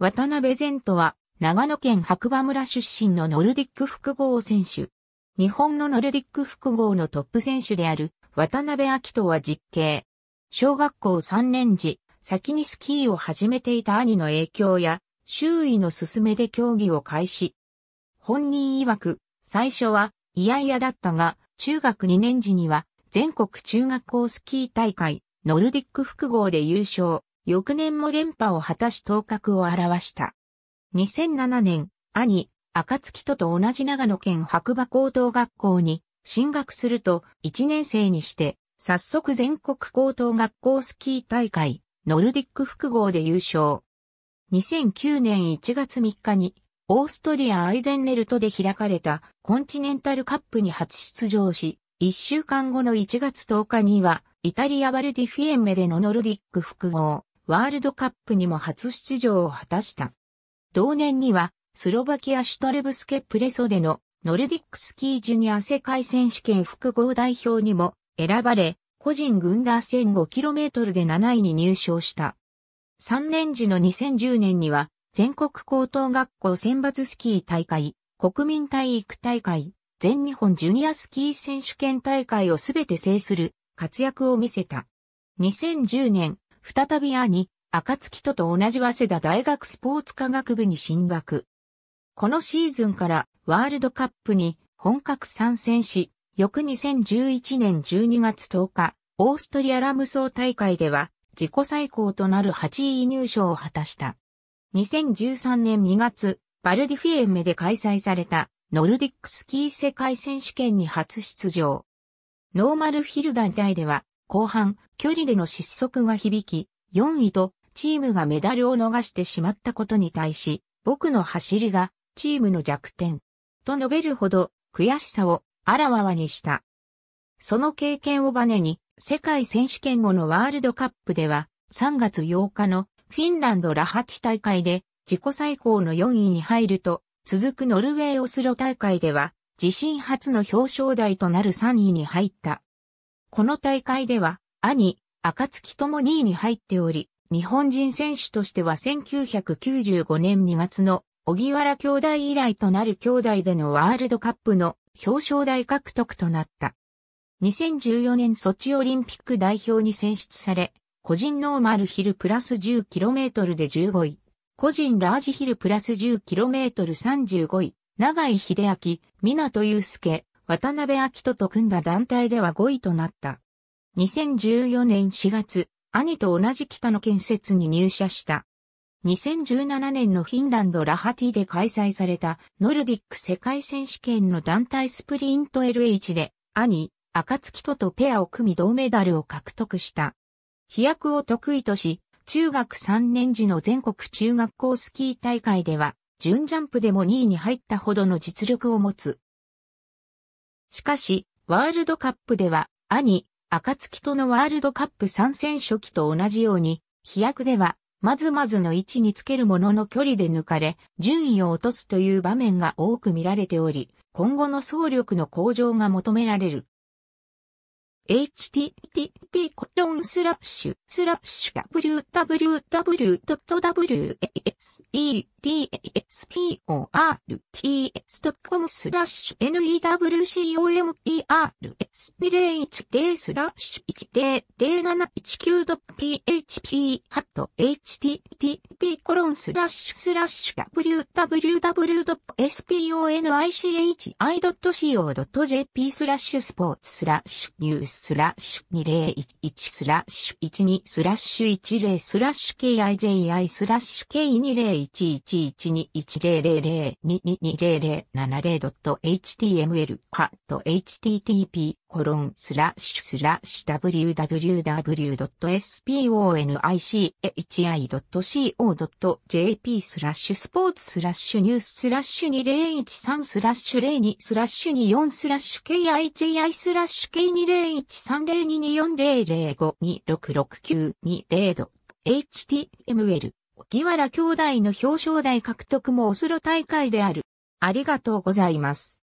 渡辺善とは、長野県白馬村出身のノルディック複合選手。日本のノルディック複合のトップ選手である、渡辺明人は実刑。小学校3年時、先にスキーを始めていた兄の影響や、周囲の勧めで競技を開始。本人曰く、最初は嫌々だったが、中学2年時には、全国中学校スキー大会、ノルディック複合で優勝。翌年も連覇を果たし頭角を表した。2007年、兄、暁とと同じ長野県白馬高等学校に進学すると1年生にして早速全国高等学校スキー大会ノルディック複合で優勝。2009年1月3日にオーストリアアイゼンネルトで開かれたコンチネンタルカップに初出場し、1週間後の1月10日にはイタリアバルディフィエンメでのノルディック複合ワールドカップにも初出場を果たした。同年には、スロバキアシュトレブスケプレソでのノルディックスキージュニア世界選手権複合代表にも選ばれ、個人軍団ダー 1005km で7位に入賞した。3年時の2010年には、全国高等学校選抜スキー大会、国民体育大会、全日本ジュニアスキー選手権大会をすべて制する活躍を見せた。2010年、再び兄、暁とと同じ早稲田大学スポーツ科学部に進学。このシーズンからワールドカップに本格参戦し、翌2011年12月10日、オーストリアラムソー大会では自己最高となる8位入賞を果たした。2013年2月、バルディフィエンメで開催されたノルディックスキー世界選手権に初出場。ノーマルヒル団体では後半距離での失速が響き、4位とチームがメダルを逃してしまったことに対し、僕の走りがチームの弱点と述べるほど悔しさをあらわわにした。その経験をバネに世界選手権後のワールドカップでは3月8日のフィンランドラハティ大会で自己最高の4位に入ると続くノルウェーオスロ大会では自身初の表彰台となる3位に入った。この大会では兄、暁とも2位に入っており、日本人選手としては1995年2月の小木原兄弟以来となる兄弟でのワールドカップの表彰台獲得となった。2014年ソチオリンピック代表に選出され、個人ノーマルヒルプラス 10km で15位、個人ラージヒルプラス 10km35 位、長井秀明、港祐介、渡辺明人と組んだ団体では5位となった。2014年4月、兄と同じ北の建設に入社した。2017年のフィンランドラハティで開催されたノルディック世界選手権の団体スプリント LH で兄、暁ととペアを組み銅メダルを獲得した。飛躍を得意とし、中学3年時の全国中学校スキー大会では、準ジャンプでも2位に入ったほどの実力を持つ。しかし、ワールドカップでは、兄、暁とのワールドカップ参戦初期と同じように、飛躍では、まずまずの位置につけるものの距離で抜かれ、順位を落とすという場面が多く見られており、今後の総力の向上が求められる。http コロンスラッシュスラッシュ www.wasetsports.com スラッシュ n e w c o m e r s 2 0 1 0スラッシュ 100719.php ハット http コロンスラッシュスラッシュ www.sponichi.co.jp スラッシュスポーツスラッシュニューススラッシュ2011スラッシュ12スラッシュ10スラッシュ KIJI スラッシュ k 2 0 1 1 1 2 1 0 0 0 2 2 0 0 7 0 h t m l ハット http コロンスラッシュスラッシュ www.sponichi.co.jp .jp スラッシュスポーツスラッシュニューススラッシュ2013スラッシュ02スラッシュ24スラッシュ k i j i スラッシュ K2013024005266920.html 荻原兄弟の表彰台獲得もオスロ大会である。ありがとうございます。